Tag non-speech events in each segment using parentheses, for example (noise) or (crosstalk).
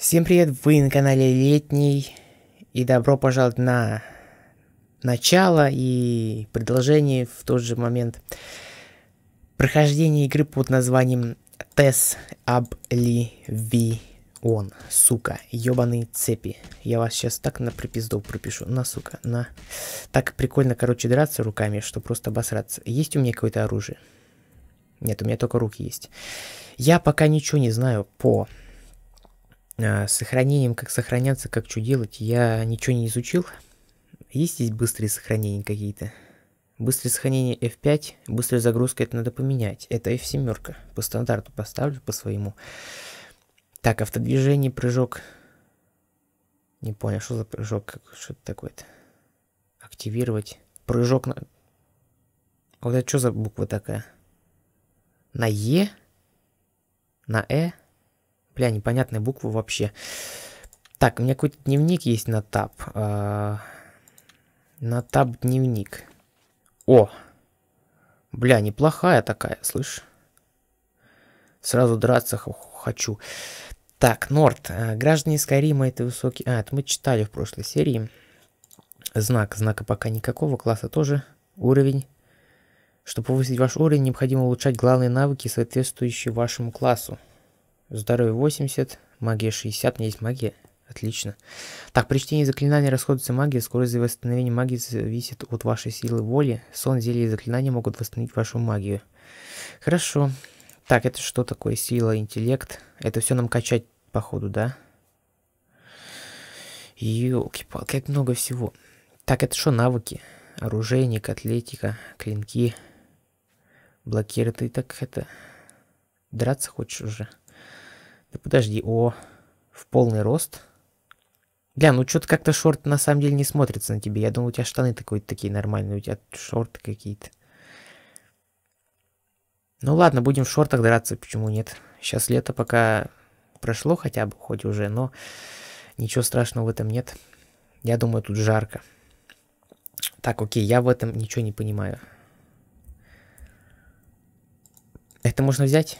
Всем привет, вы на канале Летний, и добро пожаловать на начало и продолжение в тот же момент прохождения игры под названием Тес Обливион. Сука, ёбаные цепи. Я вас сейчас так на припизду пропишу. На, сука, на. Так прикольно, короче, драться руками, что просто обосраться. Есть у меня какое-то оружие? Нет, у меня только руки есть. Я пока ничего не знаю по а, сохранением, как сохраняться, как что делать, я ничего не изучил. Есть здесь быстрые сохранения какие-то? Быстрое сохранение F5, быстрая загрузка, это надо поменять. Это F7, по стандарту поставлю, по своему. Так, автодвижение, прыжок. Не понял, что за прыжок, что это такое-то? Активировать. Прыжок на... Вот это что за буква такая? На Е? На Э? Бля, непонятные буквы вообще. Так, у меня какой-то дневник есть на таб. А, на таб дневник. О! Бля, неплохая такая, слышь. Сразу драться хочу. Так, Норт, э, Граждане Скайрима это высокий... А, это мы читали в прошлой серии. Знак. Знака пока никакого. Класса тоже. Уровень. Чтобы повысить ваш уровень, необходимо улучшать главные навыки, соответствующие вашему классу. Здоровье 80, магия 60. У меня есть магия. Отлично. Так, при чтении заклинания расходуется магия. Скорость восстановления магии зависит от вашей силы воли. Сон, зелье и заклинания могут восстановить вашу магию. Хорошо. Так, это что такое сила, интеллект? Это все нам качать, походу, да? Ёлки-палки, как много всего. Так, это что навыки? Оружейник, атлетика, клинки. Блокировать. Ты так это... Драться хочешь уже? Да подожди, о, в полный рост. Бля, ну что-то как-то шорт на самом деле не смотрится на тебе. Я думал, у тебя штаны такой, такие нормальные, у тебя шорты какие-то. Ну ладно, будем в шортах драться, почему нет. Сейчас лето пока прошло хотя бы, хоть уже, но ничего страшного в этом нет. Я думаю, тут жарко. Так, окей, я в этом ничего не понимаю. Это можно взять?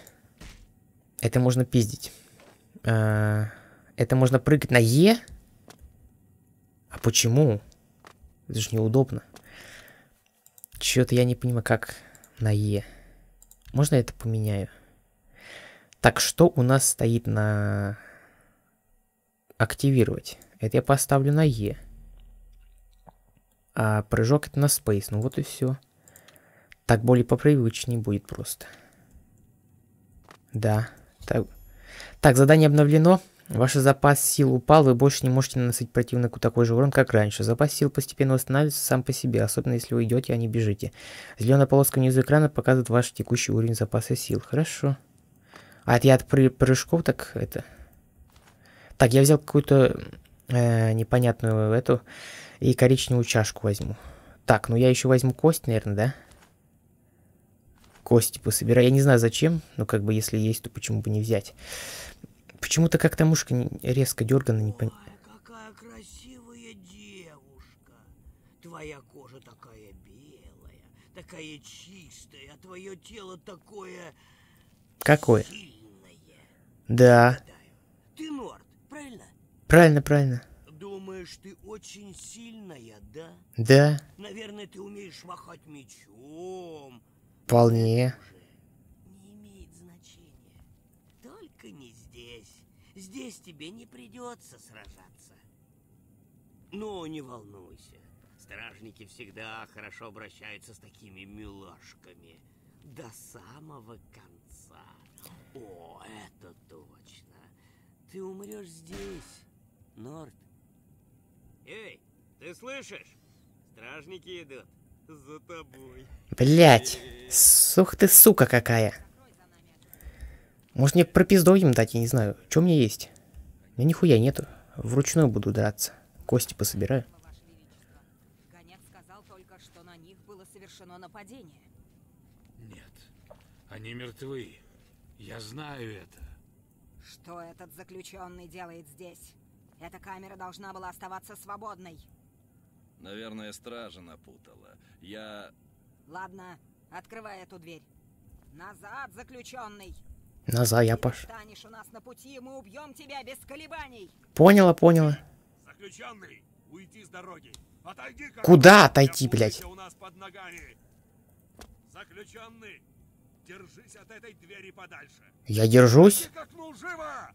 Это можно пиздить. Э, это можно прыгать на Е? А почему? Это же неудобно. Чё-то я не понимаю, как на Е. Можно я это поменяю? Так, что у нас стоит на... Активировать. Это я поставлю на Е. А прыжок это на Space. Ну вот и все. Так более попривычнее будет просто. Да. Так... Так, задание обновлено. Ваш запас сил упал, вы больше не можете наносить противнику такой же урон, как раньше. Запас сил постепенно восстанавливается сам по себе, особенно если вы идете, а не бежите. Зеленая полоска внизу экрана показывает ваш текущий уровень запаса сил. Хорошо. А это я от пры прыжков так это... Так, я взял какую-то э, непонятную эту и коричневую чашку возьму. Так, ну я еще возьму кость, наверное, да? кости пособираю. Я не знаю зачем, но как бы если есть, то почему бы не взять. Почему-то как-то мушка резко дергана, не понимаю. какая красивая девушка. Твоя кожа такая белая, такая чистая, а твое тело такое... Какое? Сильное. Да. Ты Норд, правильно? Правильно, правильно. Думаешь, ты очень сильная, да? Да. Наверное, ты умеешь махать мечом, Вполне. Не имеет значения. Только не здесь. Здесь тебе не придется сражаться. Ну, не волнуйся. Стражники всегда хорошо обращаются с такими милашками. До самого конца. О, это точно. Ты умрешь здесь, Норт. Эй, ты слышишь? Стражники идут за тобой. Блять, сух ты сука какая. Может мне пропиздой им дать, я не знаю. Что мне есть? У меня нихуя нету. Вручную буду драться. Кости пособираю. Нет, они мертвы. Я знаю это. Что этот заключенный делает здесь? Эта камера должна была оставаться свободной. Наверное, стража напутала. Я... Ладно, открывай эту дверь. Назад, заключенный. Назад я пош. Станешь у нас на пути, мы убьем тебя без колебаний. Поняла, поняла. Заключенный, уйти с дороги. Отойди, как... Куда отойти, блядь? У нас под ногами. Заключенный, держись от этой двери подальше. Я держусь? Как ну, живо!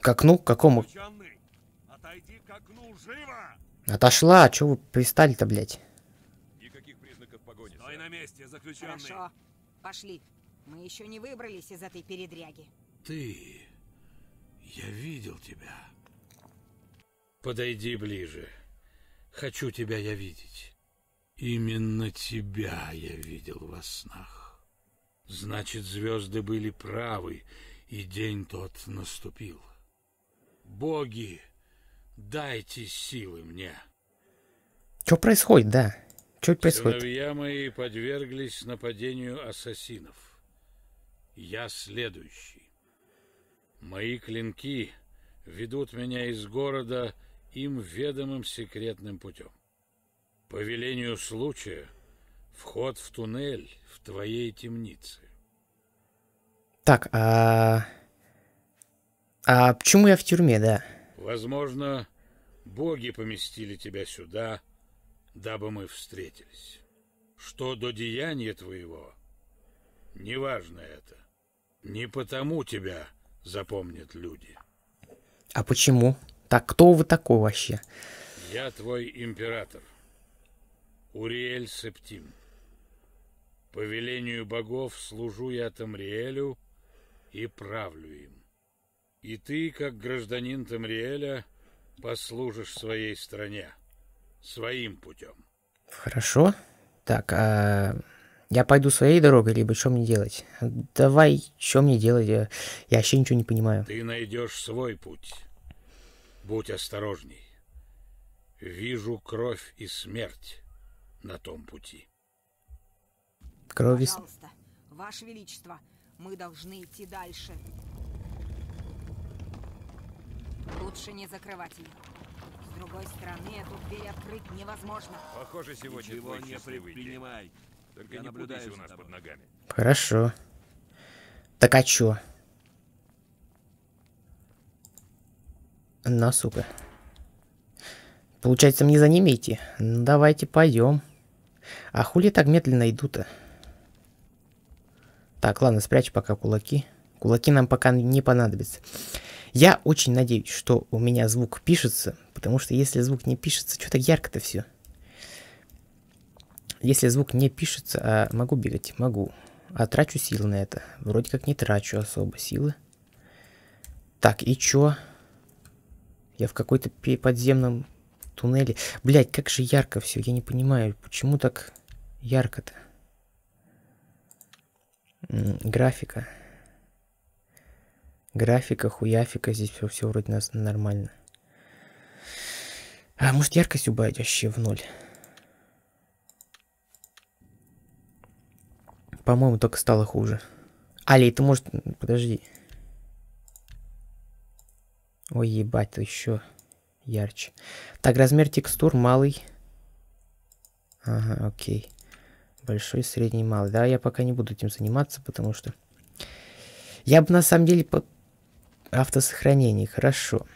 К окну? К какому? Отойди к окну, живо! Отошла, а чего вы пристали-то, блядь? Стой на месте, заключенный. Хорошо. Пошли. Мы еще не выбрались из этой передряги. Ты... Я видел тебя. Подойди ближе. Хочу тебя я видеть. Именно тебя я видел во снах. Значит, звезды были правы, и день тот наступил. Боги, дайте силы мне. Что происходит, да? Что это происходит? Сыновья мои подверглись нападению ассасинов. Я следующий. Мои клинки ведут меня из города им ведомым секретным путем. По велению случая вход в туннель в твоей темнице. Так, а... А почему я в тюрьме, да? Возможно, боги поместили тебя сюда, — дабы мы встретились. Что до деяния твоего, неважно это. Не потому тебя запомнят люди. А почему? Так кто вы такой вообще? Я твой император. Уриэль Септим. По велению богов служу я Тамриэлю и правлю им. И ты, как гражданин Тамриэля, послужишь своей стране своим путем. Хорошо. Так, а я пойду своей дорогой, либо что мне делать? Давай, что мне делать? Я, вообще ничего не понимаю. Ты найдешь свой путь. Будь осторожней. Вижу кровь и смерть на том пути. Кровь и... Пожалуйста, Ваше Величество, мы должны идти дальше. Лучше не закрывать ее другой стороны эту дверь открыть невозможно. Похоже, сегодня Ничего твой не предпринимай. Только не путайся у нас под ногами. Хорошо. Так а чё? На, сука. Получается, мне за ними идти? Ну, давайте пойдем. А хули так медленно идут-то? Так, ладно, спрячь пока кулаки. Кулаки нам пока не понадобятся. Я очень надеюсь, что у меня звук пишется, потому что если звук не пишется, что так ярко-то все. Если звук не пишется, а могу бегать? Могу. А трачу силы на это? Вроде как не трачу особо силы. Так, и чё? Я в какой-то подземном туннеле. Блять, как же ярко все, я не понимаю, почему так ярко-то? Графика графика, хуяфика, здесь все, все вроде нас нормально. А может яркость убавить вообще в ноль? По-моему, только стало хуже. Али, ты может... Подожди. Ой, ебать, ты еще ярче. Так, размер текстур малый. Ага, окей. Большой, средний, малый. Да, я пока не буду этим заниматься, потому что... Я бы на самом деле автосохранении, хорошо.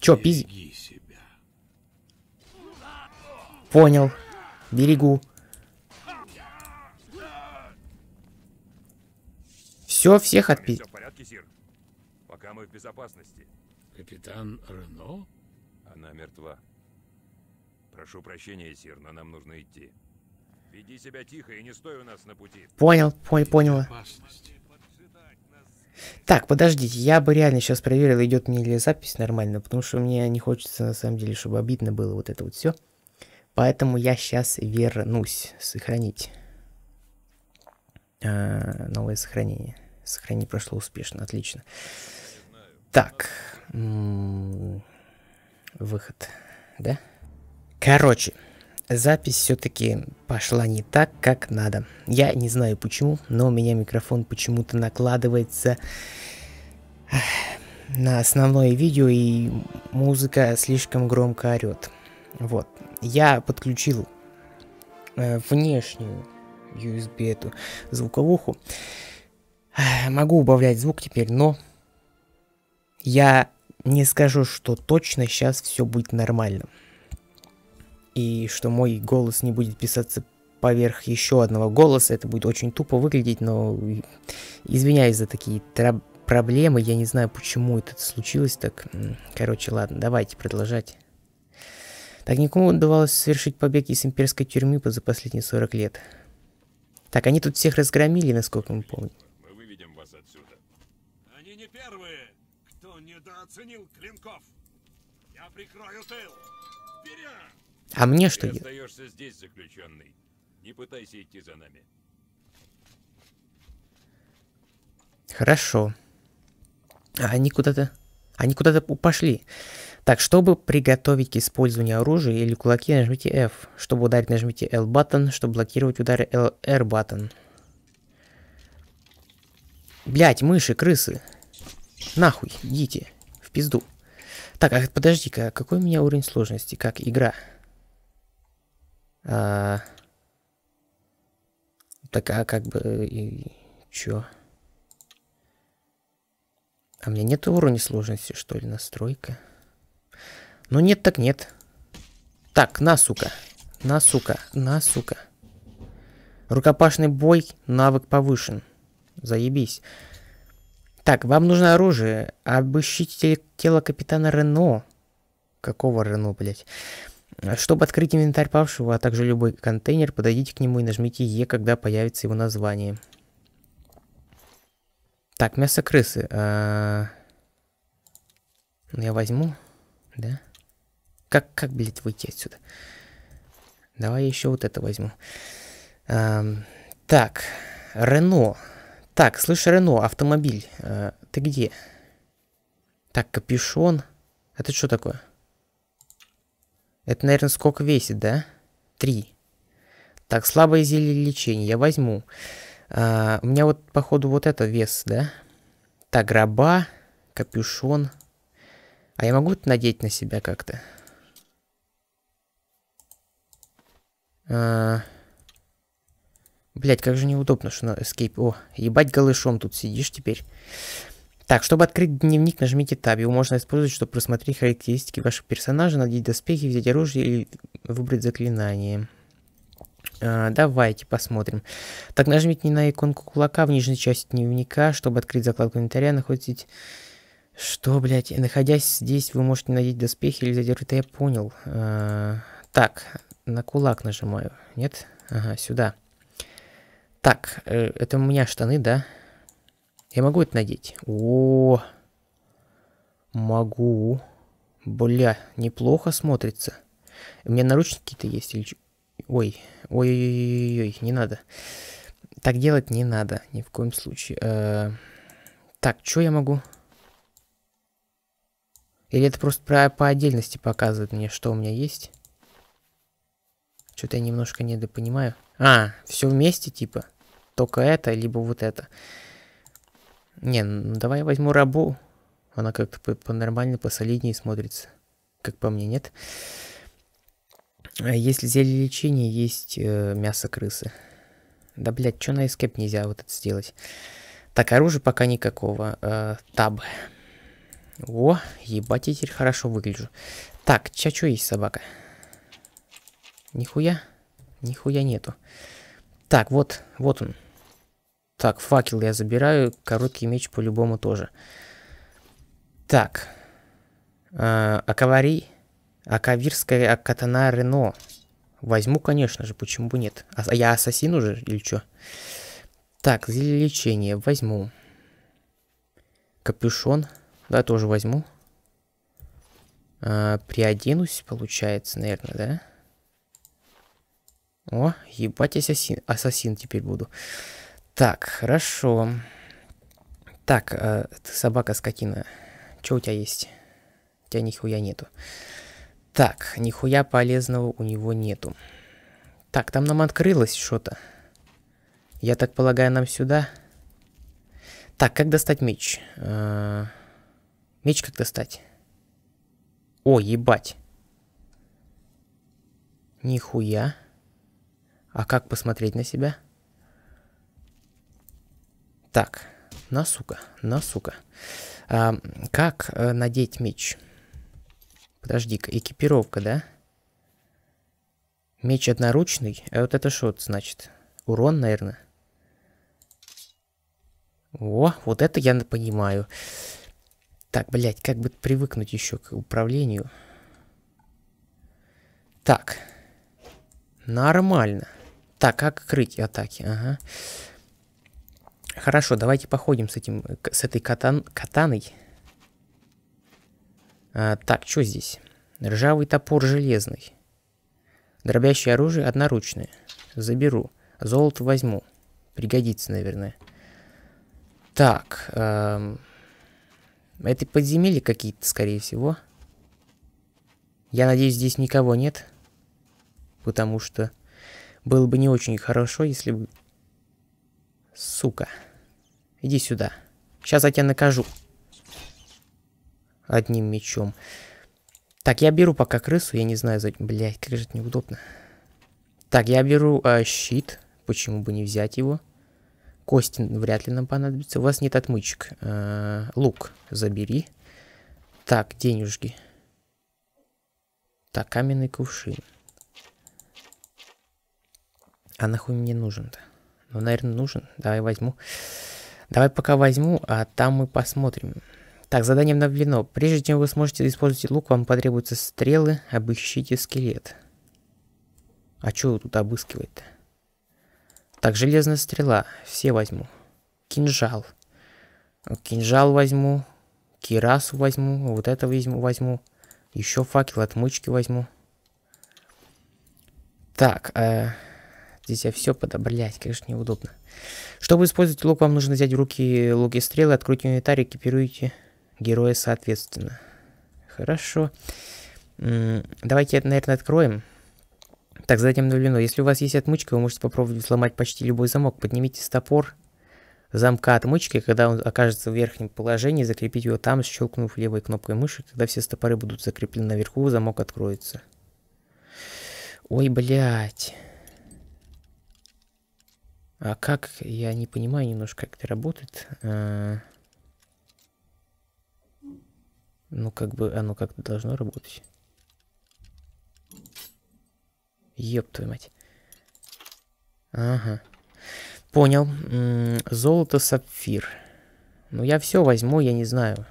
Чё, пиз... Понял. Берегу. Все, всех отпи... Все в порядке, Сир? Пока мы в безопасности. Капитан Рено? Она мертва. Прошу прощения, Сир, но нам нужно идти. Веди себя тихо и не стой у нас на пути. Понял, понял, понял. Так, подождите, я бы реально сейчас проверил, идет мне ли запись нормально, потому что мне не хочется, на самом деле, чтобы обидно было вот это вот все. Поэтому я сейчас вернусь. Сохранить. А, новое сохранение. Сохранение прошло успешно, отлично. Так. М -м выход, да? Короче, запись все-таки пошла не так, как надо. Я не знаю почему, но у меня микрофон почему-то накладывается на основное видео, и музыка слишком громко орет. Вот. Я подключил э, внешнюю USB эту звуковуху. Могу убавлять звук теперь, но я не скажу, что точно сейчас все будет нормально и что мой голос не будет писаться поверх еще одного голоса. Это будет очень тупо выглядеть, но извиняюсь за такие тра- проблемы. Я не знаю, почему это случилось так. Короче, ладно, давайте продолжать. Так никому удавалось совершить побег из имперской тюрьмы за последние 40 лет. Так, они тут всех разгромили, насколько мы помним. Мы выведем вас отсюда. Они не первые, кто недооценил клинков. Я прикрою тыл. Вперед! А мне что? Ты остаешься здесь, заключенный. Не пытайся идти за нами. Хорошо. А они куда-то... Они куда-то пошли. Так, чтобы приготовить к использованию оружия или кулаки, нажмите F. Чтобы ударить, нажмите L баттон. Чтобы блокировать удары L R баттон. Блять, мыши, крысы. Нахуй, идите. В пизду. Так, а подожди-ка, какой у меня уровень сложности, как игра? А, так, а как бы... И, чё? А мне нет уровня сложности, что ли, настройка? Ну нет, так нет. Так, на, сука. На, сука. На, сука. Рукопашный бой, навык повышен. Заебись. Так, вам нужно оружие. Обыщите тело капитана Рено. Какого Рено, блядь? А чтобы открыть инвентарь павшего, а также любой контейнер, подойдите к нему и нажмите Е, когда появится его название. Так, мясо крысы. А... Ну, я возьму, да? Как, как, блядь, выйти отсюда? Давай еще вот это возьму. А, так, Рено. Так, слышь, Рено, автомобиль. А, ты где? Так, капюшон. А это что такое? Это, наверное, сколько весит, да? Три. Так, слабое зелье лечения я возьму. А, у меня вот, походу, вот это вес, да? Так, гроба, капюшон. А я могу это надеть на себя как-то? А... Блять, как же неудобно, что на эскейп. О, ебать голышом тут сидишь теперь. Так, чтобы открыть дневник, нажмите Tab. Его можно использовать, чтобы просмотреть характеристики вашего персонажа, надеть доспехи, взять оружие или выбрать заклинание. А, давайте посмотрим. Так, нажмите на иконку кулака в нижней части дневника, чтобы открыть закладку инвентаря, находить... Что, блядь? Находясь здесь, вы можете надеть доспехи или взять Это я понял. А, так, на кулак нажимаю. Нет? Ага, сюда. Так, э, это у меня штаны, да? Да. Я могу это надеть? О, могу. Бля, неплохо смотрится. У меня наручники-то есть или... Ой, ой-ой-ой, не надо. Так делать не надо, ни в коем случае. Э, так, что я могу? Или это просто про по отдельности показывает мне, что у меня есть? Что-то я немножко недопонимаю. А, все вместе типа? Только это, либо вот это. Не, ну давай я возьму рабу. Она как-то по нормально, посолиднее смотрится. Как по мне, нет? А если зелье лечения, есть э, мясо крысы. Да, блядь, что на эскейп нельзя вот это сделать? Так, оружия пока никакого. Э, таб. О, ебать, я теперь хорошо выгляжу. Так, ча чё есть собака? Нихуя? Нихуя нету. Так, вот, вот он. Так, факел я забираю, короткий меч по-любому тоже. Так. А, Акавари. Акавирская Акатана Рено. Возьму, конечно же, почему бы нет. А я ассасин уже или что? Так, зелье лечения возьму. Капюшон. Да, тоже возьму. Э, приоденусь, получается, наверное, да? О, ебать, ассасин, ассасин теперь буду. Так, хорошо. Так, э, ты собака скотина. Что у тебя есть? У тебя нихуя нету. Так, нихуя полезного у него нету. Так, там нам открылось что-то. Я так полагаю, нам сюда. Так, как достать меч? Э -э меч как достать? О, ебать. Нихуя. А как посмотреть на себя? Так, на сука, на сука. А, как э, надеть меч? Подожди-ка, экипировка, да? Меч одноручный? А вот это что значит? Урон, наверное? О, вот это я понимаю. Так, блядь, как бы привыкнуть еще к управлению. Так. Нормально. Так, как крыть атаки? Ага. Хорошо, давайте походим с этим, с этой катан, катаной. А, так, что здесь? Ржавый топор железный. Дробящее оружие одноручное. Заберу. Золото возьму. Пригодится, наверное. Так. Эм... Это подземелья какие-то, скорее всего. Я надеюсь, здесь никого нет. Потому что было бы не очень хорошо, если бы Сука. Иди сюда. Сейчас я тебя накажу. Одним мечом. Так, я беру пока крысу. Я не знаю, за... блядь, как же это неудобно. Так, я беру э, щит. Почему бы не взять его? Кости вряд ли нам понадобится. У вас нет отмычек. Э, лук забери. Так, денежки. Так, каменный кувшин. А нахуй мне нужен-то? Ну, наверное, нужен. Давай возьму. Давай пока возьму, а там мы посмотрим. Так, задание обновлено. Прежде чем вы сможете использовать лук, вам потребуются стрелы. Обыщите скелет. А чё тут обыскивает? Так, железная стрела. Все возьму. Кинжал. Кинжал возьму. Кирасу возьму. Вот это возьму. возьму. Еще факел, отмычки возьму. Так, э, Здесь я все под... А, Блять, конечно, неудобно. Чтобы использовать лук, вам нужно взять в руки луки стрелы, откройте инвентарь, экипируйте героя соответственно. Хорошо. Давайте, наверное, откроем. Так, затем обновлено. Если у вас есть отмычка, вы можете попробовать сломать почти любой замок. Поднимите стопор замка отмычки, когда он окажется в верхнем положении, закрепите его там, щелкнув левой кнопкой мыши. Когда все стопоры будут закреплены наверху, замок откроется. Ой, блядь. А как, я не понимаю немножко, как это работает. А... Ну, как бы оно как-то должно работать. Ёб твою мать. Ага. Понял. золото, сапфир. Ну, я все возьму, я не знаю.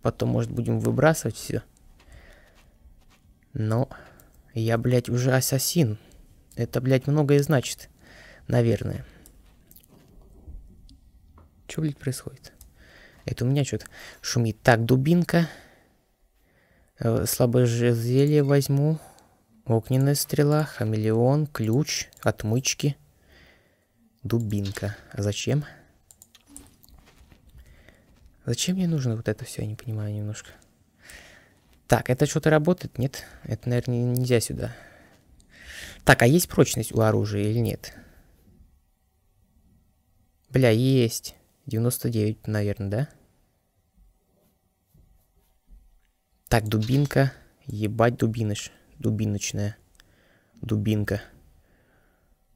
Потом, может, будем выбрасывать все. Но я, блядь, уже ассасин. Это, блядь, многое значит. Наверное. Что, блядь, происходит? Это у меня что-то шумит. Так, дубинка. Э, Слабое зелье возьму. Огненная стрела, хамелеон, ключ, отмычки. Дубинка. А зачем? Зачем мне нужно вот это все, я не понимаю немножко. Так, это что-то работает? Нет? Это, наверное, нельзя сюда. Так, а есть прочность у оружия или нет? Бля, есть. 99, наверное, да? Так, дубинка. Ебать, дубиныш. Дубиночная. Дубинка.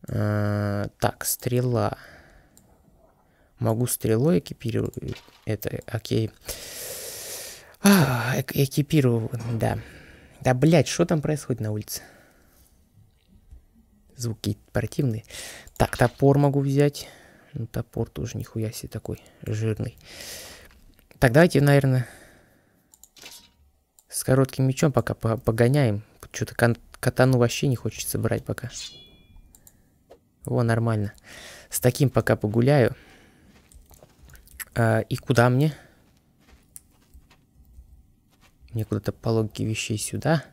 А, так, стрела. Могу стрелой экипировать. Это, окей. А, э экипирую, да. Да, блядь, что там происходит на улице? Звуки противные. Так, топор могу взять. Ну, топор тоже нихуя себе такой жирный. Так, давайте, наверное, с коротким мечом пока погоняем. Что-то катану вообще не хочется брать пока. Во, нормально. С таким пока погуляю. А, и куда мне? Мне куда-то по логике вещей сюда.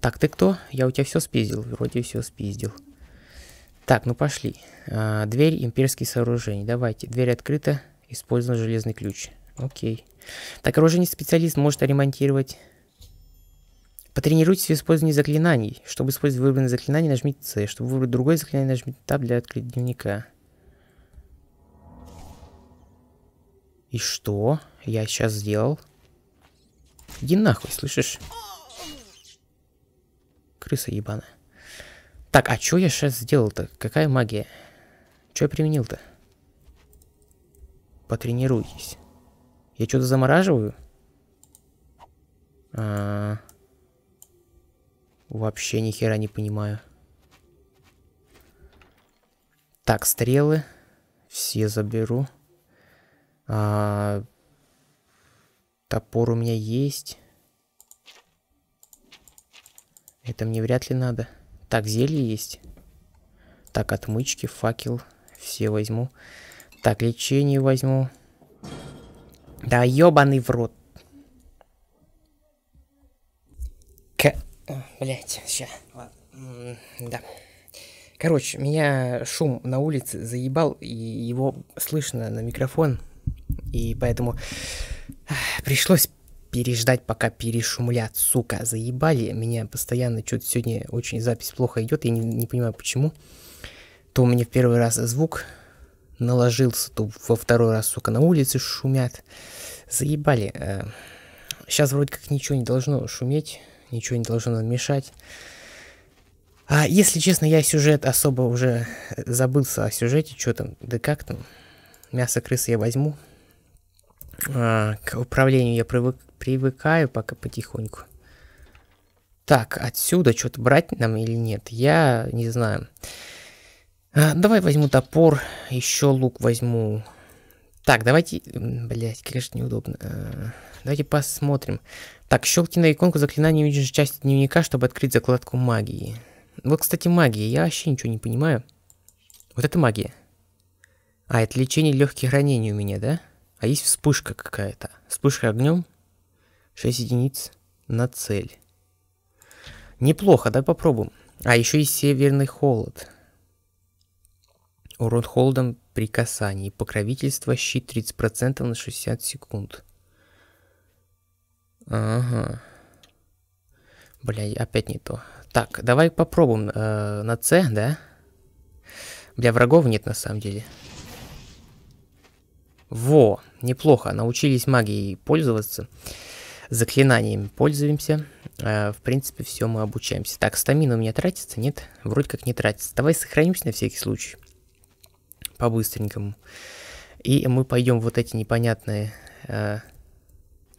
Так, ты кто? Я у тебя все спиздил. Вроде все спиздил. Так, ну пошли. А, дверь имперских сооружений. Давайте. Дверь открыта. Использован железный ключ. Окей. Так, оружейный специалист может ремонтировать. Потренируйтесь в использовании заклинаний. Чтобы использовать выбранное заклинание, нажмите C. Чтобы выбрать другое заклинание, нажмите Tab для открытия дневника. И что? Я сейчас сделал? Иди нахуй, слышишь? Крыса ебаная. Так, а что я сейчас сделал-то? Какая магия? Что я применил-то? Потренируйтесь. Я что-то замораживаю? А -а -а. Вообще ни хера не понимаю. Так, стрелы. Все заберу. А, топор у меня есть. Это мне вряд ли надо. Так, зелье есть. Так, отмычки, факел. Все возьму. Так, лечение возьму. Да ёбаный в рот. К... Блять, сейчас. Да. Короче, меня шум на улице заебал, и его слышно на микрофон. И поэтому пришлось переждать, пока перешумлят, сука, заебали. Меня постоянно что-то сегодня очень запись плохо идет, я не, не понимаю почему. То у меня в первый раз звук наложился, то во второй раз, сука, на улице шумят. Заебали. Сейчас э, вроде как ничего не должно шуметь, ничего не должно мешать. А если честно, я сюжет особо уже забылся о сюжете, что там, да как там. Мясо крысы я возьму. А, к управлению я привык, Привыкаю пока потихоньку. Так, отсюда что-то брать нам или нет, я не знаю. А, давай возьму топор, еще лук возьму. Так, давайте... Блять, конечно, неудобно. А, давайте посмотрим. Так, щелкни на иконку заклинания видишь части дневника, чтобы открыть закладку магии. Вот, кстати, магия. Я вообще ничего не понимаю. Вот это магия. А, это лечение легких ранений у меня, да? А есть вспышка какая-то. Вспышка огнем? 6 единиц на цель. Неплохо, да, попробуем. А, еще и северный холод. Урон холодом при касании. Покровительство щит 30% на 60 секунд. Ага. Бля, опять не то. Так, давай попробуем э, на С, да? Бля, врагов нет на самом деле. Во, неплохо, научились магией пользоваться заклинаниями пользуемся. Э, в принципе, все мы обучаемся. Так, стамина у меня тратится? Нет? Вроде как не тратится. Давай сохранимся на всякий случай. По-быстренькому. И мы пойдем вот эти непонятные... Э,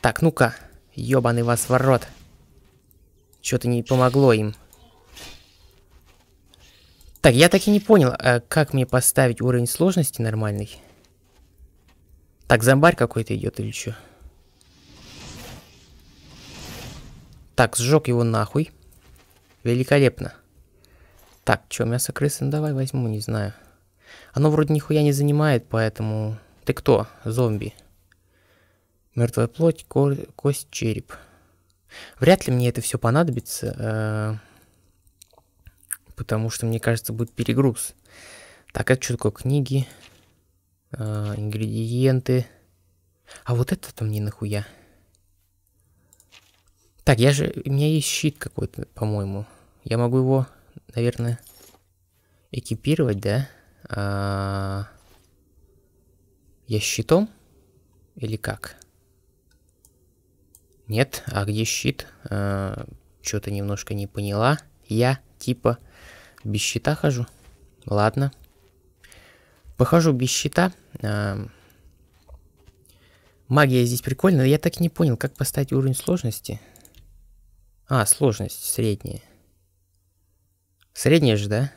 так, ну-ка. Ёбаный вас ворот. Что-то не помогло им. Так, я так и не понял, э, как мне поставить уровень сложности нормальный? Так, зомбарь какой-то идет или что? Так, сжег его нахуй. Великолепно. Так, что, мясо крысы? Ну давай возьму, не знаю. Оно вроде нихуя не занимает, поэтому... Ты кто? Зомби. Мертвая плоть, ко кость, череп. Вряд ли мне это все понадобится, э потому что, мне кажется, будет перегруз. Так, это что такое? Книги, э ингредиенты. А вот это-то мне нахуя? Так, я же... У меня есть щит какой-то, по-моему. Я могу его, наверное, экипировать, да? А... Я щитом? Или как? Нет, а где щит? А... Что-то немножко не поняла. Я, типа, без щита хожу. Ладно. Похожу без щита. А... Магия здесь прикольная. Я так и не понял, как поставить уровень сложности. А, сложность средняя. Средняя же, да?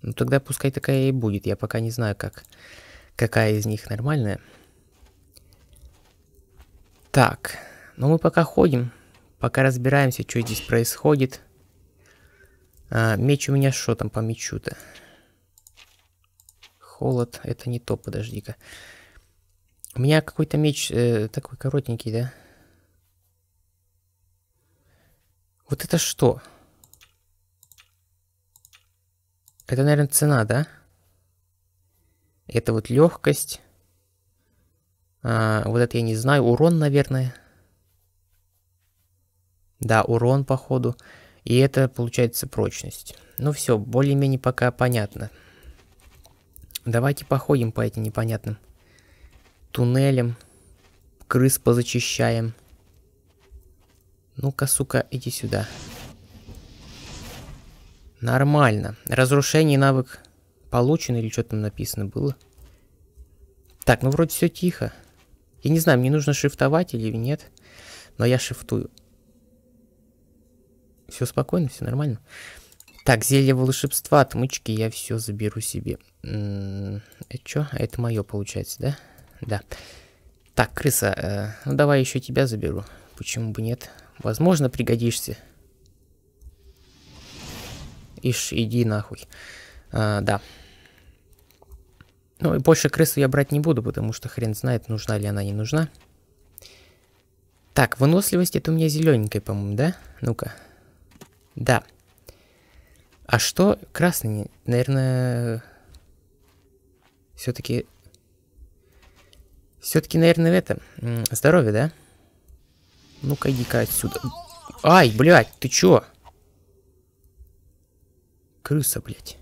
Ну тогда пускай такая и будет. Я пока не знаю, как, какая из них нормальная. Так, ну мы пока ходим, пока разбираемся, что здесь происходит. А, меч у меня что там по мечу-то? Холод, это не то, подожди-ка. У меня какой-то меч э, такой коротенький, да? Вот это что? Это, наверное, цена, да? Это вот легкость. А, вот это я не знаю. Урон, наверное. Да, урон, походу. И это, получается, прочность. Ну все, более-менее пока понятно. Давайте походим по этим непонятным туннелям. Крыс позачищаем. Ну-ка, сука, иди сюда. Нормально. Разрушение навык получен или что там написано было. Так, ну вроде все тихо. Я не знаю, мне нужно шифтовать или нет, но я шифтую. Все спокойно, все нормально. Так, зелье волшебства, отмычки, я все заберу себе. М-м, это что? А это мое получается, да? Да. Так, крыса, э, ну давай еще тебя заберу. Почему бы нет? Возможно, пригодишься. Ишь, иди нахуй. А, да. Ну и больше крысу я брать не буду, потому что хрен знает, нужна ли она, не нужна. Так, выносливость это у меня зелененькая, по-моему, да? Ну-ка. Да. А что красный? Наверное... Все-таки... Все-таки, наверное, это... Здоровье, да? Ну-ка, иди-ка отсюда. Ай, блядь, ты чё? Крыса, блядь.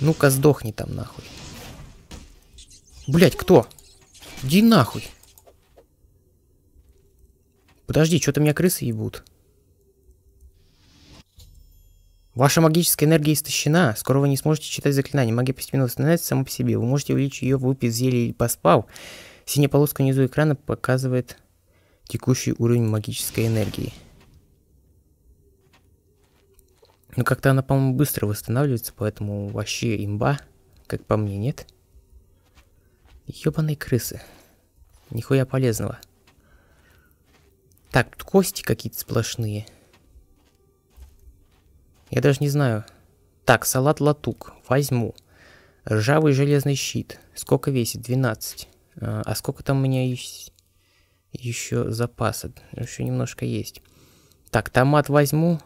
Ну-ка, сдохни там, нахуй. Блядь, кто? Иди нахуй. Подожди, что-то меня крысы ебут. Ваша магическая энергия истощена. Скоро вы не сможете читать заклинания. Магия постепенно восстанавливается сама по себе. Вы можете увеличить ее в выпив зелья или поспал. Синяя полоска внизу экрана показывает текущий уровень магической энергии. Но как-то она, по-моему, быстро восстанавливается, поэтому вообще имба, как по мне, нет. Ёбаные крысы. Нихуя полезного. Так, тут кости какие-то сплошные. Я даже не знаю. Так, салат латук. Возьму. Ржавый железный щит. Сколько весит? 12. А, а сколько там у меня есть еще запаса? Еще немножко есть. Так, томат возьму.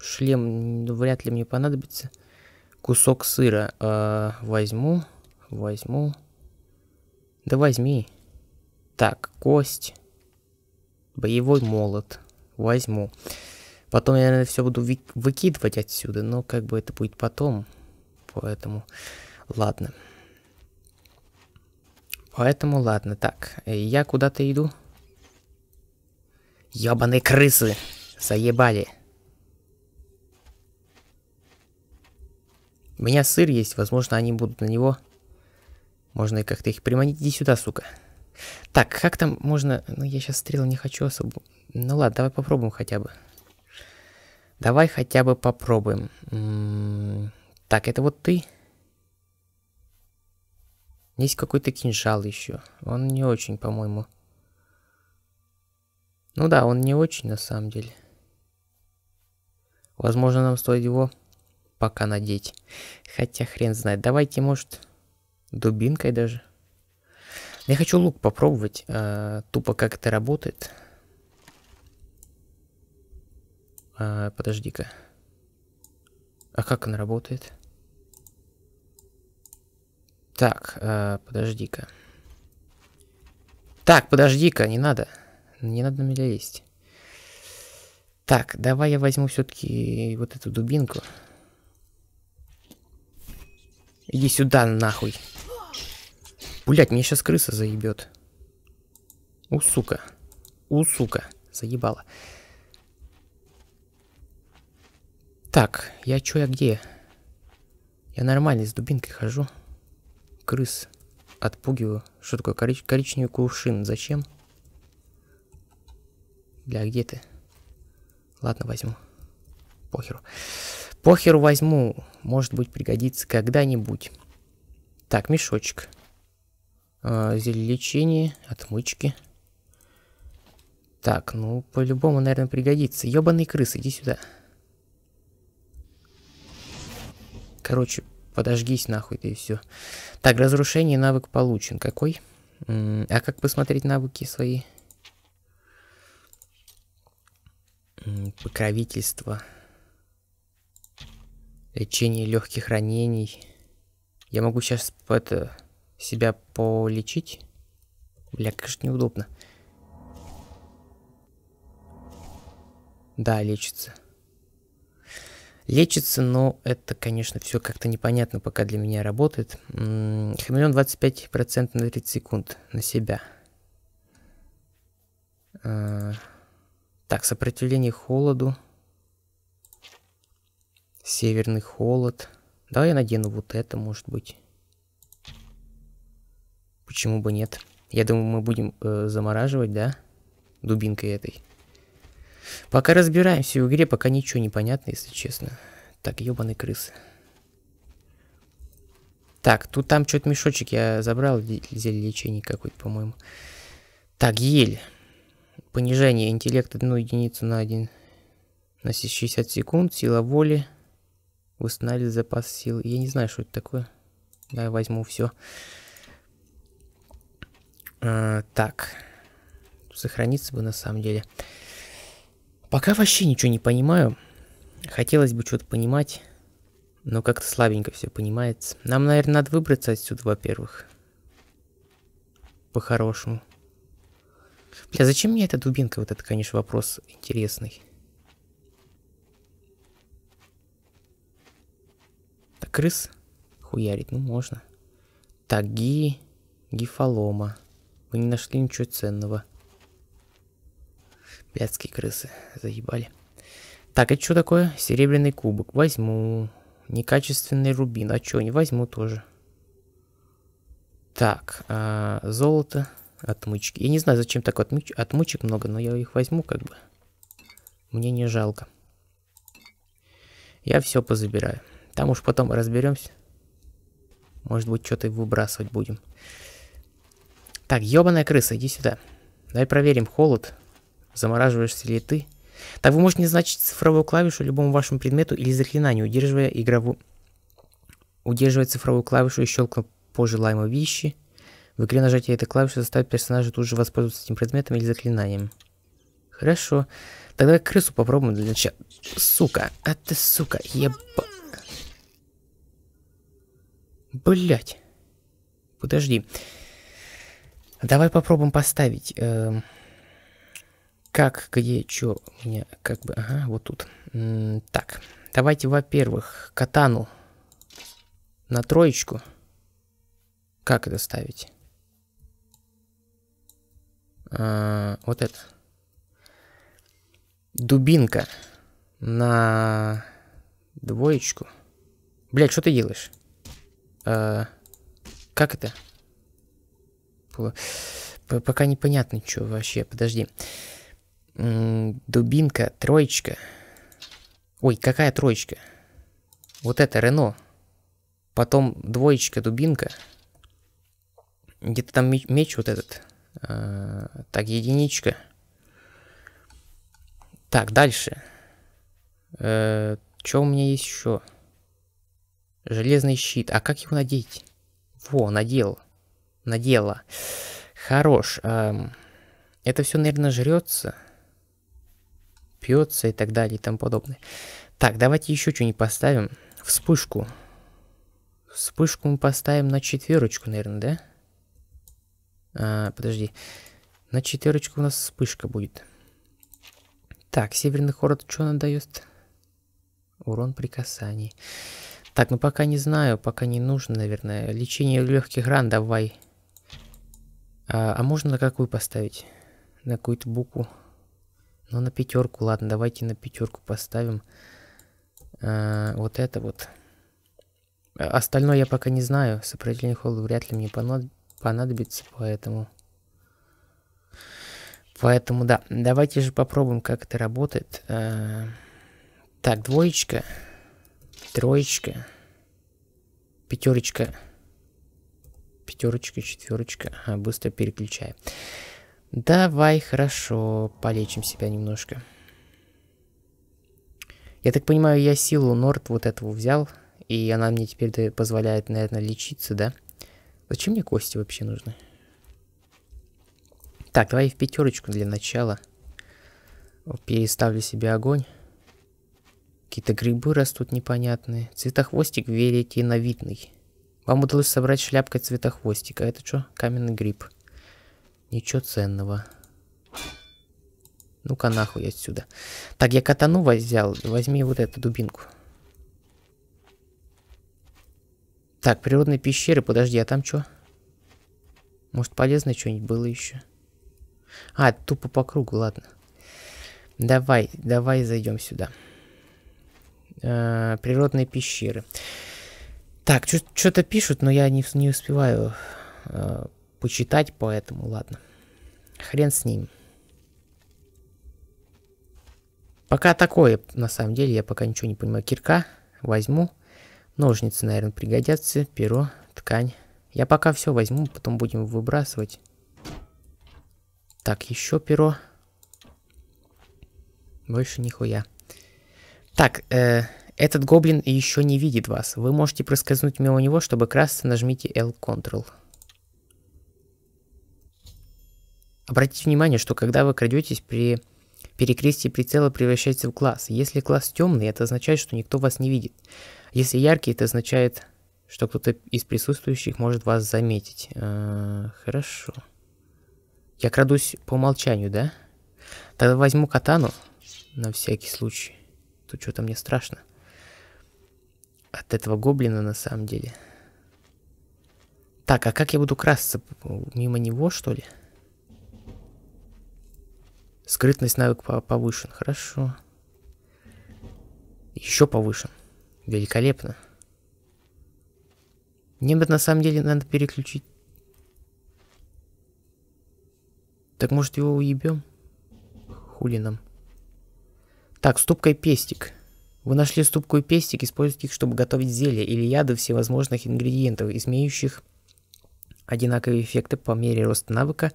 Шлем вряд ли мне понадобится. Кусок сыра э, возьму. Возьму. Да возьми. Так, кость. Боевой молот. Возьму. Потом я, наверное, все буду выкидывать отсюда, но как бы это будет потом. Поэтому, ладно. Поэтому ладно, так, я куда-то иду. Ёбаные крысы! Заебали! У меня сыр есть, возможно, они будут на него. Можно как-то их приманить. Иди сюда, сука. Так, как там можно... Ну, я сейчас стрел не хочу особо. Ну ладно, давай попробуем хотя бы. Давай хотя бы попробуем. М м-м, -м так, это вот ты... Есть какой-то кинжал еще. Он не очень, по-моему. Ну да, он не очень на самом деле. Возможно, нам стоит его пока надеть. Хотя хрен знает. Давайте, может, дубинкой даже. Я хочу лук попробовать. А, тупо как это работает. А, Подожди-ка. А как он работает? Так, э, подожди-ка. Так, подожди-ка, не надо. Не надо на меня лезть. Так, давай я возьму все-таки вот эту дубинку. Иди сюда, нахуй. Блять, меня сейчас крыса заебет. У, сука. У, сука. Заебала. Так, я чё, я где? Я нормально с дубинкой хожу крыс отпугиваю. Что такое корич коричневый кувшин? Зачем? Для где ты? Ладно, возьму. Похеру. Похеру возьму. Может быть, пригодится когда-нибудь. Так, мешочек. А, зелье лечения, отмычки. Так, ну, по-любому, наверное, пригодится. Ёбаный крыс, иди сюда. Короче, Подожгись нахуй ты и все. Так, разрушение навык получен. Какой? А как посмотреть навыки свои? Покровительство. Лечение легких ранений. Я могу сейчас это, себя полечить? Бля, как же неудобно. Да, лечится лечится, но это, конечно, все как-то непонятно пока для меня работает. Хамелеон 25% на 30 секунд на себя. А, так, сопротивление холоду. Северный холод. Давай я надену вот это, может быть. Почему бы нет? Я думаю, мы будем э, замораживать, да? Дубинкой этой. Пока разбираемся в игре, пока ничего не понятно, если честно. Так, ебаные крысы. Так, тут там что-то мешочек я забрал, зелье лечения какой-то, по-моему. Так, ель. Понижение интеллекта одну единицу на один. На 60 секунд, сила воли. Восстанавливает запас сил. Я не знаю, что это такое. Я возьму все. А, так. Сохраниться бы на самом деле. Пока вообще ничего не понимаю. Хотелось бы что-то понимать, но как-то слабенько все понимается. Нам, наверное, надо выбраться отсюда, во-первых. По-хорошему. Бля, зачем мне эта дубинка? Вот это, конечно, вопрос интересный. Так, крыс Хуярит. ну можно. Таги гифолома. Вы не нашли ничего ценного. Блядские крысы заебали. Так, это что такое? Серебряный кубок. Возьму. Некачественный рубин. А что, не возьму тоже. Так, а, золото, отмычки. Я не знаю, зачем так отмыч... отмычек много, но я их возьму как бы. Мне не жалко. Я все позабираю. Там уж потом разберемся. Может быть, что-то выбрасывать будем. Так, ебаная крыса, иди сюда. Давай проверим холод. Замораживаешься ли ты? Так вы можете назначить цифровую клавишу любому вашему предмету или заклинанию, удерживая игровую... Удерживая цифровую клавишу и щелкая по желаемой вещи. В игре нажатие этой клавиши заставит персонажа тут же воспользоваться этим предметом или заклинанием. Хорошо. Тогда крысу попробуем для начала. Сука, а ты сука, еба... Блять. Подожди. Давай попробуем поставить... Э как, где, чё, у меня как бы, ага, вот тут. так, давайте, во-первых, катану на троечку. Как это ставить? А, вот это. Дубинка на двоечку. Блядь, что ты делаешь? А, как это? Пока непонятно, что вообще. Подожди. Подожди. Дубинка, троечка. Ой, какая троечка? Вот это Рено. Потом двоечка, дубинка. Где-то там меч, меч вот этот. А, так, единичка. Так, дальше. Э, что у меня есть еще? Железный щит. А как его надеть? Во, надел. Надела. Хорош. Эм, это все, наверное, жрется пьется и так далее и тому подобное. Так, давайте еще что-нибудь поставим. Вспышку. Вспышку мы поставим на четверочку, наверное, да? А, подожди. На четверочку у нас вспышка будет. Так, северный хород, что она дает? Урон при касании. Так, ну пока не знаю, пока не нужно, наверное. Лечение легких ран давай. А, а можно на какую поставить? На какую-то букву. Ну, на пятерку, ладно, давайте на пятерку поставим. Э, вот это вот. Остальное я пока не знаю. Сопротивление холода вряд ли мне понадобится, поэтому... Поэтому, да, давайте же попробуем, как это работает. Э, так, двоечка, троечка, пятерочка, пятерочка, четверочка. Быстро переключаем. Давай, хорошо, полечим себя немножко. Я так понимаю, я силу Норд вот этого взял, и она мне теперь позволяет, наверное, лечиться, да? Зачем мне кости вообще нужны? Так, давай в пятерочку для начала. Переставлю себе огонь. Какие-то грибы растут непонятные. Цветохвостик веретеновидный. Вам удалось собрать шляпкой цветохвостика. Это что? Каменный гриб. Ничего ценного. Ну-ка нахуй отсюда. Так, я катану взял. Возьми вот эту дубинку. Так, природные пещеры. Подожди, а там что? Может, полезно что-нибудь было еще? А, тупо по кругу, ладно. Давай, давай зайдем сюда. Э природные пещеры. Так, что-то пишут, но я не, не успеваю э, почитать, поэтому ладно. Хрен с ним. Пока такое, на самом деле, я пока ничего не понимаю. Кирка возьму. Ножницы, наверное, пригодятся. Перо, ткань. Я пока все возьму, потом будем выбрасывать. Так, еще перо. Больше нихуя. Так, э, этот гоблин еще не видит вас. Вы можете проскользнуть мимо него, чтобы красться, нажмите L-Control. Обратите внимание, что когда вы крадетесь при перекрестии прицела превращается в класс. Если класс темный, это означает, что никто вас не видит. Если яркий, это означает, что кто-то из присутствующих может вас заметить. Э хорошо. Я крадусь по умолчанию, да? Тогда возьму катану на всякий случай. Тут что-то мне страшно. От этого гоблина на самом деле. Так, а как я буду красться? Мимо него, что ли? Скрытность навык повышен. Хорошо. Еще повышен. Великолепно. Мне бы на самом деле надо переключить. Так может его уебем? Хули нам. Так, ступка и пестик. Вы нашли ступку и пестик, используйте их, чтобы готовить зелья или яды всевозможных ингредиентов, имеющих одинаковые эффекты по мере роста навыка,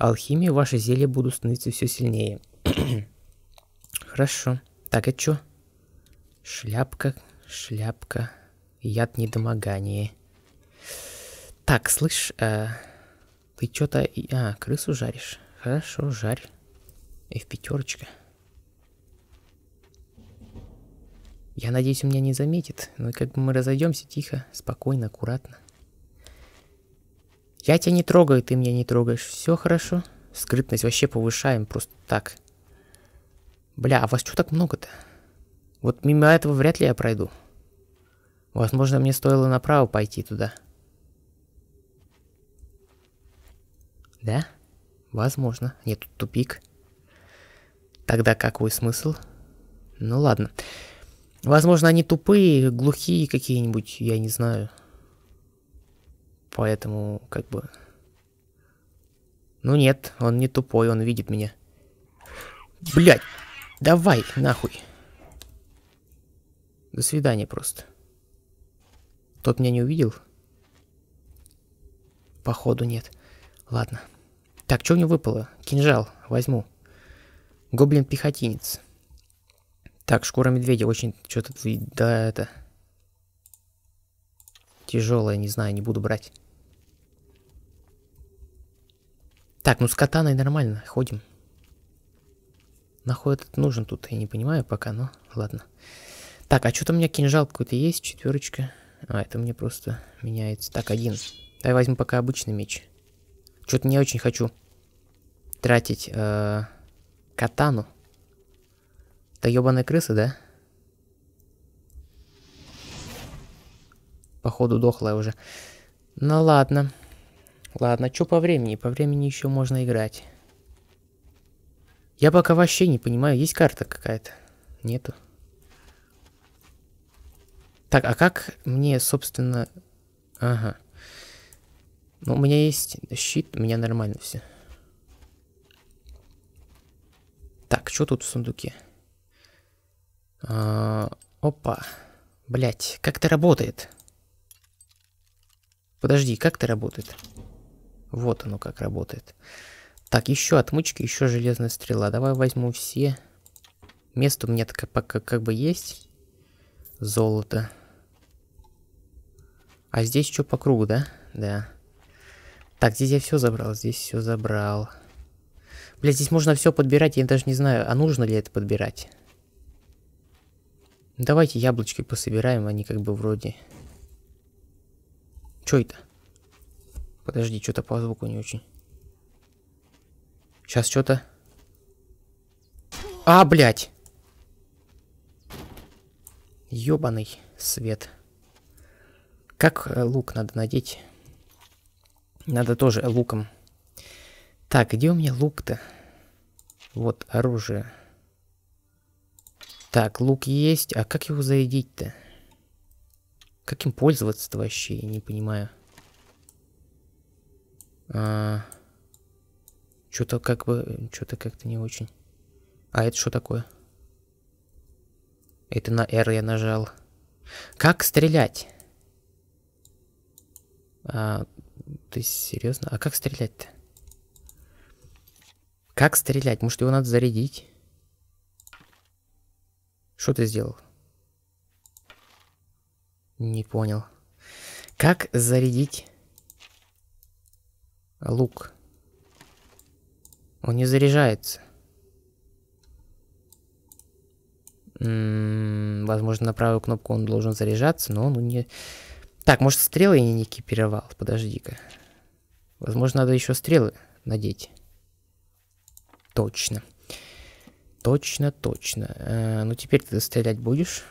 алхимии ваши зелья будут становиться все сильнее. (clears throat) Хорошо. Так, это а чё? Шляпка, шляпка, яд недомогания. Так, слышь, э, ты что-то... А, крысу жаришь? Хорошо, жарь. И в пятерочка. Я надеюсь, он меня не заметит. Но как бы мы разойдемся тихо, спокойно, аккуратно. Я тебя не трогаю, ты меня не трогаешь. Все хорошо. Скрытность вообще повышаем просто так. Бля, а вас что так много-то? Вот мимо этого вряд ли я пройду. Возможно, мне стоило направо пойти туда. Да? Возможно. Нет, тут тупик. Тогда какой смысл? Ну ладно. Возможно, они тупые, глухие какие-нибудь, я не знаю. Поэтому, как бы... Ну нет, он не тупой, он видит меня. Блять, давай, нахуй. До свидания просто. Тот меня не увидел? Походу нет. Ладно. Так, что у него выпало? Кинжал, возьму. Гоблин-пехотинец. Так, шкура медведя очень что-то... Да, это... Тяжелая, не знаю, не буду брать. Так, ну с катаной нормально, ходим. Нахуй этот нужен тут, я не понимаю пока, но ладно. Так, а что-то у меня кинжал какой-то есть, четверочка. А, это мне просто меняется. Так, один. Давай возьму пока обычный меч. Что-то не очень хочу тратить э, -э катану. Да ебаная крыса, да? Походу дохлая уже. Ну ладно. Ладно, что по времени? По времени еще можно играть. Я пока вообще не понимаю, есть карта какая-то? Нету. Так, а как мне, собственно... Ага. Ну, у меня есть щит, у меня нормально все. Так, что тут в сундуке? А, опа. Блять, как это работает? Подожди, как это работает? Вот оно как работает. Так, еще отмычки, еще железная стрела. Давай возьму все. Место у меня так, пока как бы есть. Золото. А здесь что по кругу, да? Да. Так, здесь я все забрал, здесь все забрал. Бля, здесь можно все подбирать, я даже не знаю, а нужно ли это подбирать. Давайте яблочки пособираем, они как бы вроде... Что это? Подожди, что-то по звуку не очень. Сейчас что-то... А, блядь! Ёбаный свет. Как э, лук надо надеть? Надо тоже луком. Так, где у меня лук-то? Вот, оружие. Так, лук есть. А как его зарядить-то? Как им пользоваться-то вообще? Я не понимаю. А, что-то как бы... Что-то как-то не очень. А это что такое? Это на R я нажал. Как стрелять? А, ты серьезно? А как стрелять-то? Как стрелять? Может, его надо зарядить? Что ты сделал? Не понял. Как зарядить? Лук. Он не заряжается. М-м, возможно, на правую кнопку он должен заряжаться, но он не... Так, может, стрелы я не экипировал? Подожди-ка. Возможно, надо еще стрелы надеть. Точно. Точно, точно. Э -э ну, теперь ты стрелять будешь?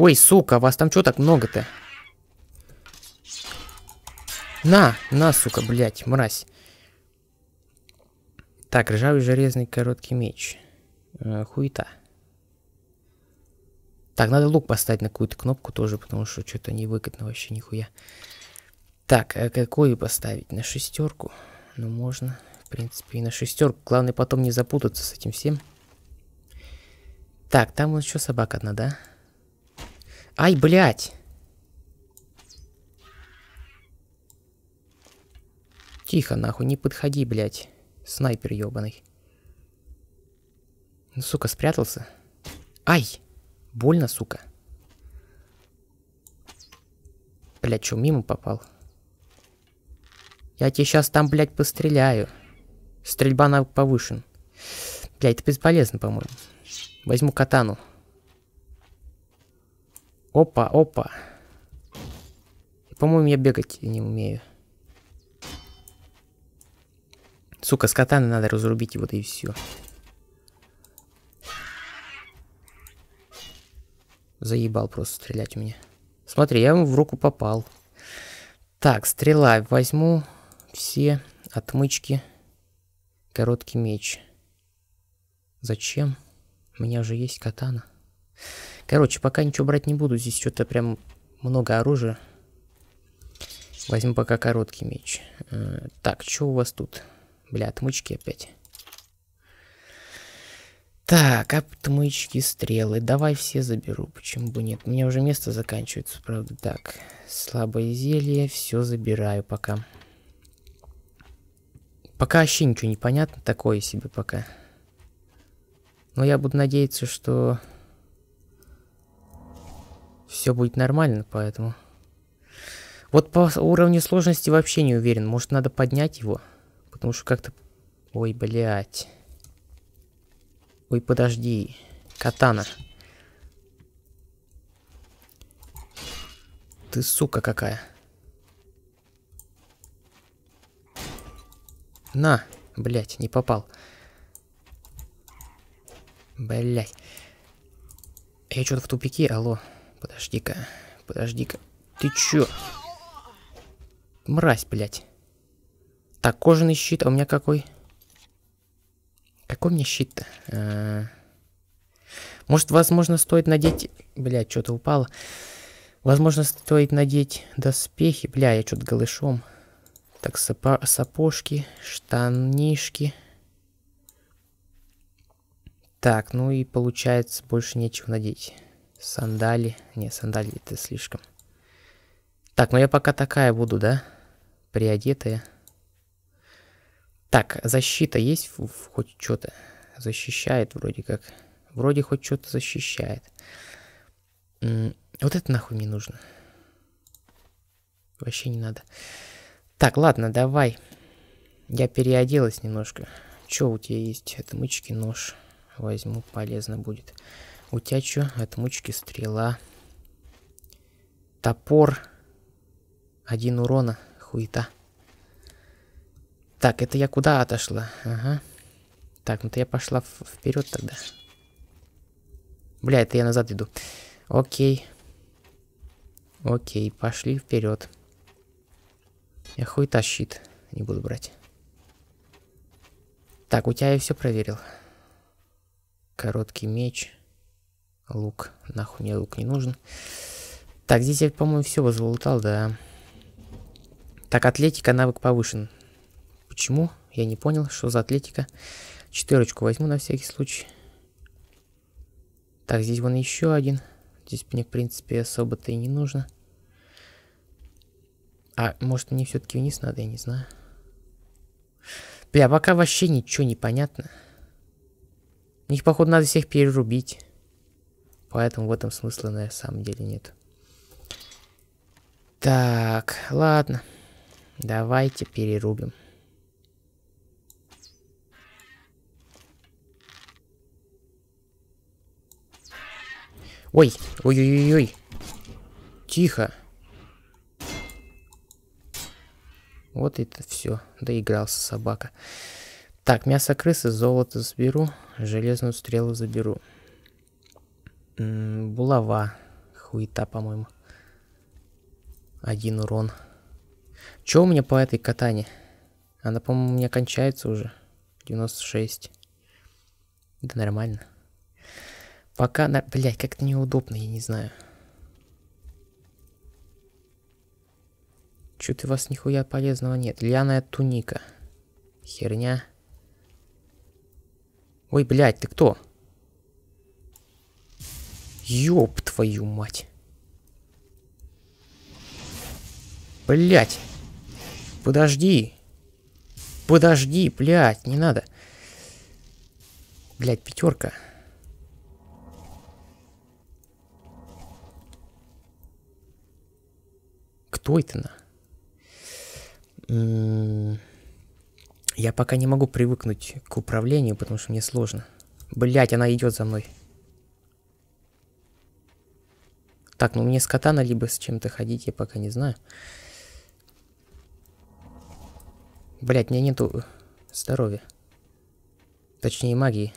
Ой, сука, вас там что так много-то? На, на, сука, блядь, мразь. Так, ржавый железный короткий меч. Э, хуета. Так, надо лук поставить на какую-то кнопку тоже, потому что что-то невыгодно вообще нихуя. Так, а э, какую поставить? На шестерку? Ну, можно, в принципе, и на шестерку. Главное потом не запутаться с этим всем. Так, там еще собака одна, да? Да. Ай, блядь. Тихо, нахуй, не подходи, блядь. Снайпер ебаный. Ну, сука, спрятался. Ай! Больно, сука. Блядь, чё, мимо попал? Я тебе сейчас там, блядь, постреляю. Стрельба на повышен. Блядь, это бесполезно, по-моему. Возьму катану. Опа, опа. По-моему, я бегать не умею. Сука, с катаны надо разрубить его, да и все. Заебал просто стрелять у меня. Смотри, я ему в руку попал. Так, стрела. Возьму все отмычки. Короткий меч. Зачем? У меня уже есть катана. Короче, пока ничего брать не буду. Здесь что-то прям много оружия. Возьму пока короткий меч. Э, так, что у вас тут? Бля, отмычки опять. Так, отмычки, стрелы. Давай все заберу, почему бы нет. У меня уже место заканчивается, правда. Так, слабое зелье, все забираю пока. Пока вообще ничего не понятно, такое себе пока. Но я буду надеяться, что все будет нормально, поэтому... Вот по уровню сложности вообще не уверен. Может, надо поднять его? Потому что как-то... Ой, блядь. Ой, подожди. Катана. Ты сука какая. На, блядь, не попал. Блядь. Я что-то в тупике, алло. Подожди-ка, подожди-ка. Ты чё? Мразь, блядь. Так, кожаный щит, а у меня какой? Какой мне щит-то? А -а -а. Может, возможно, стоит надеть... Блядь, что-то упало. Возможно, стоит надеть доспехи. Бля, я что-то голышом. Так, сапо сапожки, штанишки. Так, ну и получается больше нечего надеть. Сандали. Не, сандали это слишком. Так, ну я пока такая буду, да? Приодетая. Так, защита есть хоть что-то? Защищает вроде как. Вроде хоть что-то защищает. Вот это нахуй не нужно. Вообще не надо. Так, ладно, давай. Я переоделась немножко. Что у тебя есть? Отмычки, нож. Возьму, полезно будет утячу, от мучки стрела. Топор. Один урона. Хуета. Так, это я куда отошла? Ага. Так, ну-то я пошла вперед тогда. Бля, это я назад иду. Окей. Окей, пошли вперед. Я хуй тащит. Не буду брать. Так, у тебя я все проверил. Короткий меч. Лук. Нахуй мне лук не нужен. Так, здесь я, по-моему, все возлутал, да. Так, атлетика, навык повышен. Почему? Я не понял, что за атлетика. Четверочку возьму на всякий случай. Так, здесь вон еще один. Здесь мне, в принципе, особо-то и не нужно. А, может, мне все-таки вниз надо, я не знаю. Бля, пока вообще ничего не понятно. Их, походу, надо всех перерубить. Поэтому в этом смысла на самом деле нет. Так, ладно. Давайте перерубим. Ой, ой-ой-ой. Тихо. Вот это все. Доигрался собака. Так, мясо крысы, золото заберу железную стрелу заберу. Булава. Хуета, по-моему. Один урон. Че у меня по этой катане? Она, по-моему, у меня кончается уже. 96. Да нормально. Пока на... Блядь, как-то неудобно, я не знаю. Чё ты у вас нихуя полезного нет? Льяная туника. Херня. Ой, блядь, ты кто? Кто? Ёб твою мать. Блять. Подожди. Подожди, блять, не надо. Блять, пятерка. Кто это на? М-м-м. я пока не могу привыкнуть к управлению, потому что мне сложно. Блять, она идет за мной. Так, ну мне с катана либо с чем-то ходить, я пока не знаю. Блять, у меня нету э, здоровья. Точнее, магии.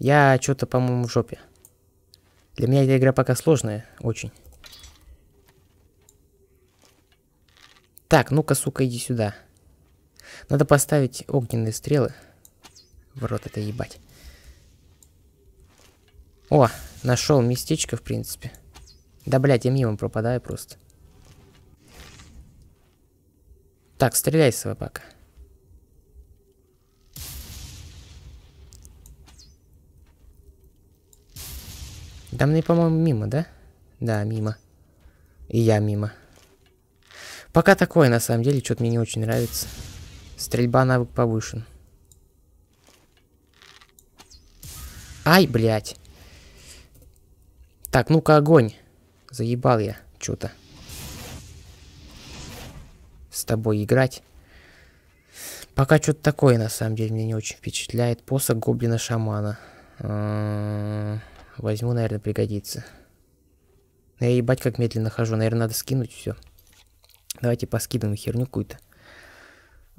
Я что-то, по-моему, в жопе. Для меня эта игра пока сложная, очень. Так, ну-ка, сука, иди сюда. Надо поставить огненные стрелы. В рот это ебать. О, нашел местечко, в принципе. Да, блядь, я мимо пропадаю просто. Так, стреляй с ВПК. Да мне, по-моему, мимо, да? Да, мимо. И я мимо. Пока такое, на самом деле, что-то мне не очень нравится. Стрельба навык повышен. Ай, блядь. Так, ну-ка, огонь. Заебал я что-то. С тобой играть. Пока что-то такое, на самом деле, меня не очень впечатляет. Посох гоблина-шамана. М-м, возьму, наверное, пригодится. Но я ебать как медленно хожу. Наверное, надо скинуть все. Давайте поскидываем херню какую-то.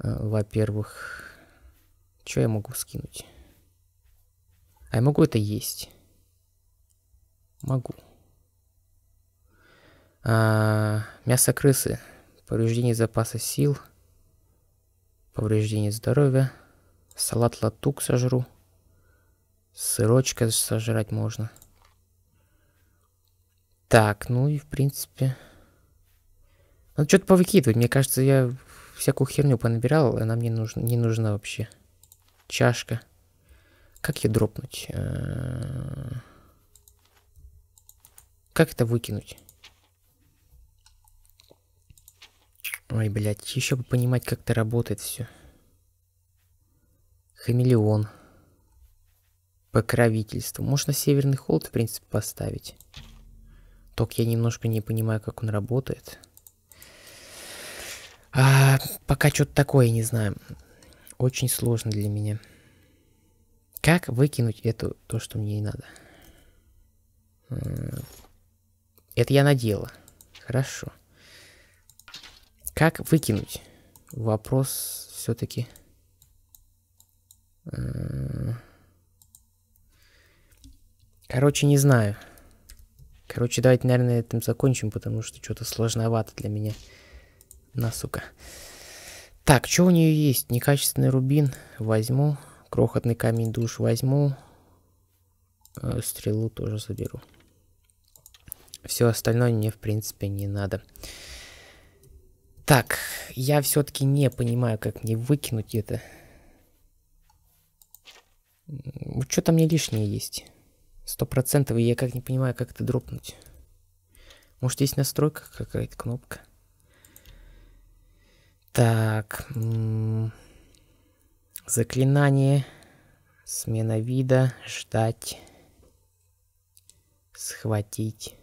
Э, во-первых, что я могу скинуть? А я могу это есть? Могу. А, мясо крысы. Повреждение запаса сил. Повреждение здоровья. Салат латук сожру. Сырочка сожрать можно. Так, ну и в принципе... Надо что-то повыкидывать. Мне кажется, я всякую херню понабирал, она мне нужна, не нужна вообще. Чашка. Как ее дропнуть? А, как это выкинуть? Ой, блядь, еще бы понимать, как это работает все. Хамелеон. Покровительство. Можно северный холд, в принципе, поставить. Только я немножко не понимаю, как он работает. А, пока что-то такое, не знаю. Очень сложно для меня. Как выкинуть эту, то, что мне не надо? Это я надела. Хорошо. Как выкинуть? Вопрос все-таки. Э, короче, не знаю. Короче, давайте, наверное, этим закончим, потому что что-то сложновато для меня. На, сука. Так, что у нее есть? Некачественный рубин возьму. Крохотный камень душ возьму. Э, стрелу тоже заберу. Все остальное мне, в принципе, не надо. Так, я все-таки не понимаю, как мне выкинуть это. что там мне лишнее есть. Сто процентов, я как не понимаю, как это дропнуть. Может, есть настройка какая-то, кнопка? Так. Заклинание. Смена вида. Ждать. Схватить.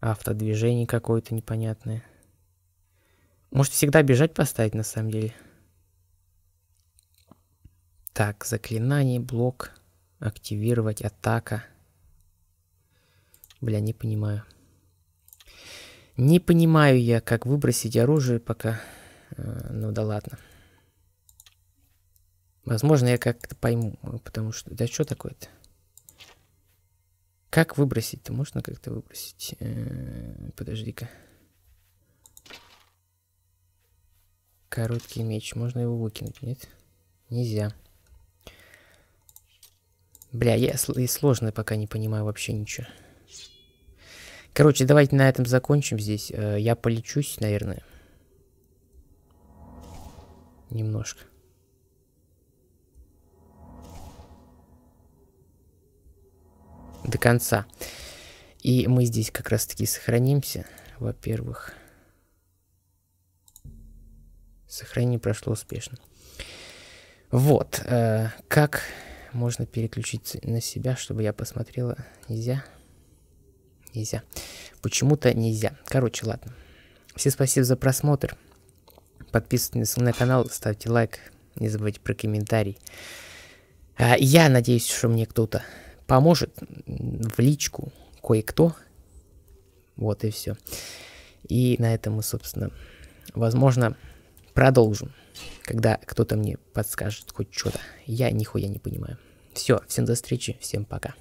Автодвижение какое-то непонятное. Может всегда бежать поставить на самом деле. Так, заклинание, блок, активировать, атака. Бля, не понимаю. Не понимаю я, как выбросить оружие пока. Э, ну да ладно. Возможно, я как-то пойму, э, потому что... Да что такое-то? Как выбросить-то? Можно как-то выбросить? Э, подожди-ка. Короткий меч. Можно его выкинуть, нет? Нельзя. Бля, я и сложно пока не понимаю вообще ничего. Короче, давайте на этом закончим здесь. Э, я полечусь, наверное. Немножко. До конца. И мы здесь как раз таки сохранимся, во-первых. Сохранение прошло успешно. Вот. Э, как можно переключиться на себя, чтобы я посмотрела? Нельзя? Нельзя. Почему-то нельзя. Короче, ладно. Всем спасибо за просмотр. Подписывайтесь на канал, ставьте лайк. Не забывайте про комментарий. А, я надеюсь, что мне кто-то поможет в личку кое-кто. Вот и все. И на этом мы, собственно, возможно, Продолжим. Когда кто-то мне подскажет хоть что-то. Я нихуя не понимаю. Все, всем до встречи, всем пока.